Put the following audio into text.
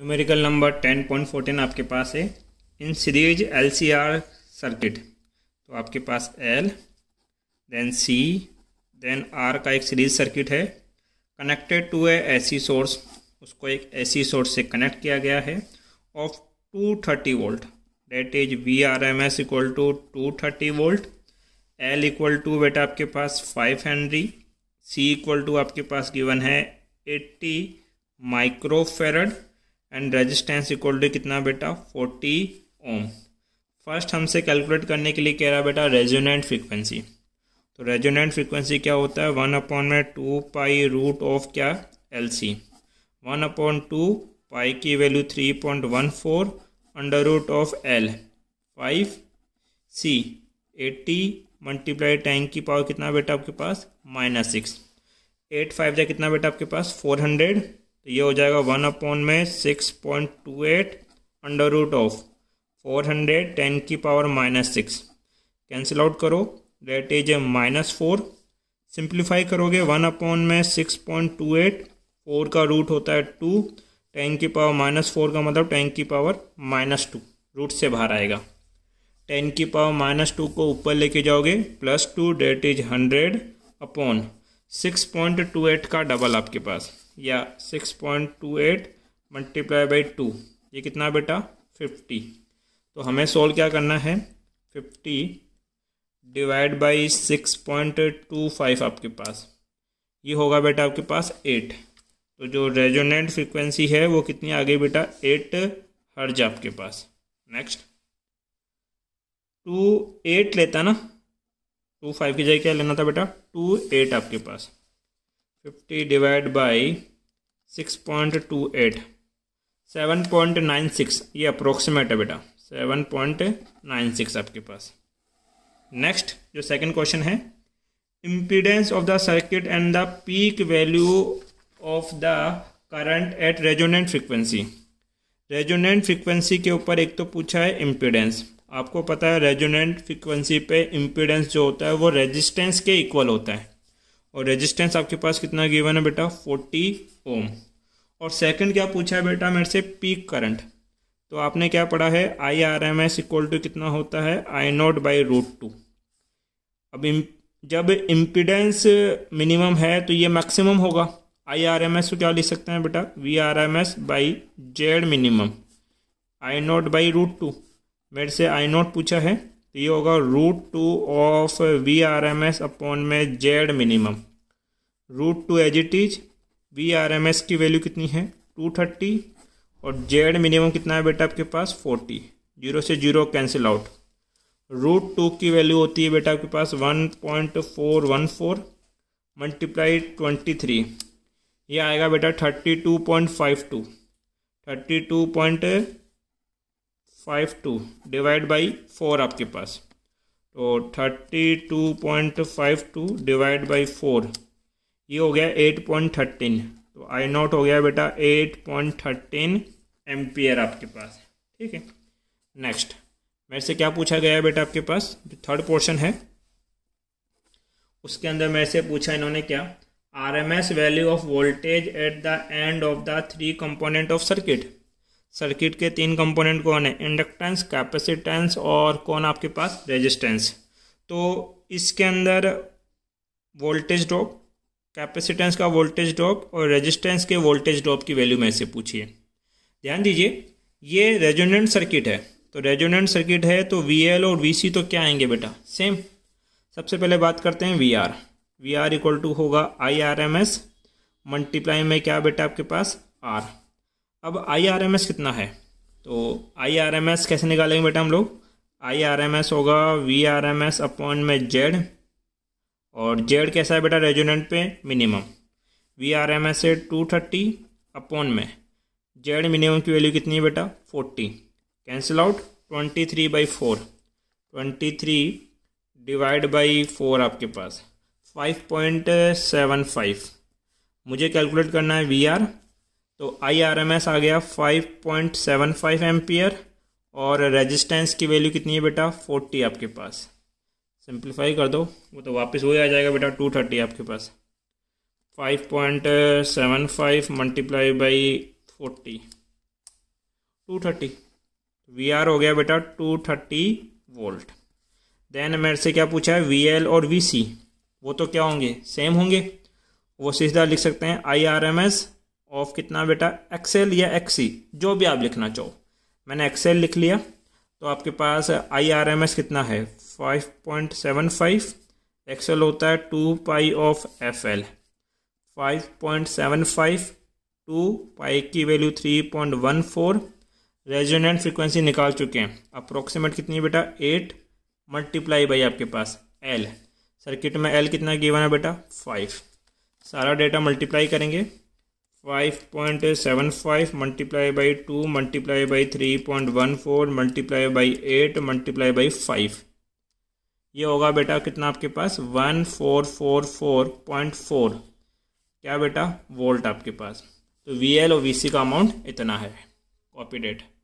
numerical number ten point fourteen आपके पास है in series L C R circuit तो आपके पास L then C then R का एक सीरीज सर्किट है connected to a AC source उसको एक एसी सोर्स से कनेक्ट किया गया है of two thirty volt that is V R M S equal to two thirty volt L equal to बेटा आपके पास five henry C equal to आपके पास गिवन है eighty microfarad and resistance equal to कितना बेटा फोर्टी ओम फर्स्ट हमसे calculate करने के लिए कह रहा बेटा रेजोनेंट फ्रीक्वेंसी तो रेजोनेंट फ्रीक्वेंसी क्या होता है वन अपॉन में टू पाई रूट ऑफ क्या L C one upon two pi की value three point one four under root of L five C eighty multiply ten की पावर कितना बेटा आपके पास माइनस सिक्स एट फाइव जै कितना बेटा आपके पास फोर हंड्रेड तो ये हो जाएगा वन अपॉन में six point two eight under root of four hundred ten की power minus six cancel out करो that is a minus four simplify करोगे वन अपॉन में six point two eight four का रूट होता है टू टेन की पावर माइनस फोर का मतलब टेन की पावर माइनस टू रूट से बाहर आएगा टेन की पावर माइनस टू को ऊपर लेके जाओगे plus two that is hundred upon six point two eight का डबल आपके पास या six point two eight multiply by two ये कितना बेटा फिफ्टी तो हमें सॉल्व क्या करना है fifty divide by six point two five आपके पास ये होगा बेटा आपके पास एट तो जो रेजोनेंट फ्रिक्वेंसी है वो कितनी आ गई बेटा एट हर्ज आपके पास नेक्स्ट टू एट लेता ना टू फाइव की जगह क्या लेना था बेटा टू एट आपके पास fifty divide by six point two eight seven point nine six ये अप्रोक्सीमेट है बेटा सेवन पॉइंट नाइन सिक्स आपके पास नेक्स्ट जो सेकंड क्वेश्चन है impedance of the circuit and the peak value of the current at resonant frequency resonant frequency के ऊपर एक तो पूछा है इम्पीडेंस आपको पता है रेजोनेंट फ्रिक्वेंसी पे इम्पीडेंस जो होता है वो रेजिस्टेंस के इक्वल होता है और रेजिस्टेंस आपके पास कितना गिवन है बेटा फोर्टी ओम और सेकंड क्या पूछा है बेटा मेरे से पीक करंट तो आपने क्या पढ़ा है I R M S equal to कितना होता है I nought by root two अब इम जब इम्पिडेंस मिनिमम है तो ये मैक्सिमम होगा आई आर एम एस को क्या लिख सकते हैं बेटा V R M S by Z minimum I nought by root two मेरे से आई नॉट पूछा है तो ये होगा root two of V R M S upon में Z minimum root two as it is V R M S की value कितनी है टू थर्टी और जेड मिनिमम कितना है बेटा आपके पास फोर्टी जीरो से zero cancel out root two की वैल्यू होती है बेटा आपके पास one point four one four multiply twenty three ये आएगा बेटा thirty two point five two thirty two point five two divide by four आपके पास तो thirty two point five two divide by four ये हो गया एट पॉइंट थर्टीन तो आई नॉट हो गया बेटा एट पॉइंट थर्टीन एम्पियर आपके पास ठीक है नेक्स्ट मेरे से क्या पूछा गया है बेटा आपके पास जो थर्ड पोर्शन है उसके अंदर मेरे से पूछा इन्होंने क्या R M S value of voltage at the end of the three component of circuit circuit के तीन कंपोनेंट कौन है इंडक्टेंस कैपेसिटेंस और कौन आपके पास रेजिस्टेंस तो इसके अंदर वोल्टेज ड्रॉप कैपेसिटेंस का वोल्टेज ड्रॉप और रेजिस्टेंस के वोल्टेज ड्रॉप की वैल्यू में से पूछिए ध्यान दीजिए ये रेजोनेंट सर्किट है तो रेजोनेंट सर्किट है तो वी और वी तो क्या आएंगे बेटा सेम सबसे पहले बात करते हैं V R V R equal to होगा I R M S multiply में क्या बेटा आपके पास आर अब आई आर एम एस कितना है तो आई आर एम एस कैसे निकालेंगे बेटा हम लोग आई आर एम एस होगा V R M S upon में जेड और जेड कैसा है बेटा रेजोनेंट पे minimum V R M S है टू थर्टी अपॉन में जेड मिनिमम की वैल्यू कितनी है बेटा forty cancel out twenty three by four twenty three divide by four आपके पास फाइव पॉइंट सेवन फाइव मुझे कैलकुलेट करना है वी आर तो आई आर एम एस आ गया 5.75 पॉइंट और रेजिस्टेंस की वैल्यू कितनी है बेटा 40 आपके पास सिंप्लीफाई कर दो वो तो वापस वही आ जाएगा बेटा 230 आपके पास 5.75 point multiply by forty two thirty V R हो गया बेटा टू थर्टी वोल्ट देन मेरे से क्या पूछा है वी एल और वी सी वो तो क्या होंगे सेम होंगे वो सीधा लिख सकते हैं I R M S of कितना बेटा एक्सेल या एक्सी जो भी आप लिखना चाहो मैंने एक्सेल लिख लिया तो आपके पास आई आर एम एस कितना है five point seven five X L होता है two pi of F L five point seven five two pi की value three point one four resonant frequency निकाल चुके हैं अप्रोक्सीमेट कितनी बेटा एट मल्टीप्लाई बाई आपके पास एल सर्किट में एल कितना गिवन है बेटा फाइव सारा डेटा मल्टीप्लाई करेंगे five point seven five multiply by two multiply by three point one four multiply by eight multiply by five ये होगा बेटा कितना आपके पास one four four four point four क्या बेटा वोल्ट आपके पास तो वी एल और वी सी का अमाउंट इतना है कॉपी डेट